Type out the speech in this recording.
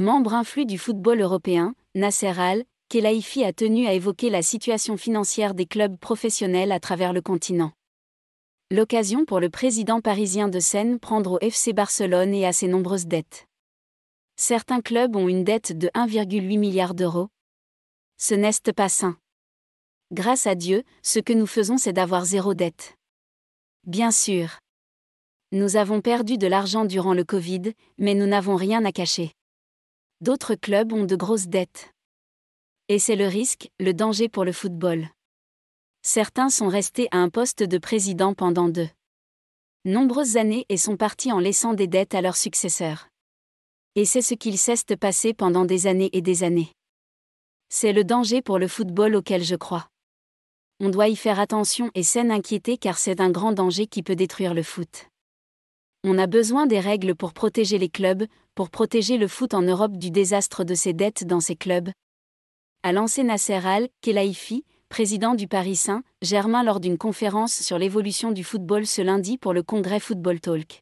membre influent du football européen, Nasser Al, Kelaifi a tenu à évoquer la situation financière des clubs professionnels à travers le continent. L'occasion pour le président parisien de Seine prendre au FC Barcelone et à ses nombreuses dettes. Certains clubs ont une dette de 1,8 milliard d'euros. Ce n'est pas sain. Grâce à Dieu, ce que nous faisons c'est d'avoir zéro dette. Bien sûr. Nous avons perdu de l'argent durant le Covid, mais nous n'avons rien à cacher. D'autres clubs ont de grosses dettes. Et c'est le risque, le danger pour le football. Certains sont restés à un poste de président pendant deux nombreuses années et sont partis en laissant des dettes à leurs successeurs. Et c'est ce qu'ils cessent de passer pendant des années et des années. C'est le danger pour le football auquel je crois. On doit y faire attention et s'en inquiéter car c'est un grand danger qui peut détruire le foot on a besoin des règles pour protéger les clubs, pour protéger le foot en Europe du désastre de ses dettes dans ses clubs. A lancé Nasser Al-Khelaifi, président du Paris Saint-Germain lors d'une conférence sur l'évolution du football ce lundi pour le congrès Football Talk.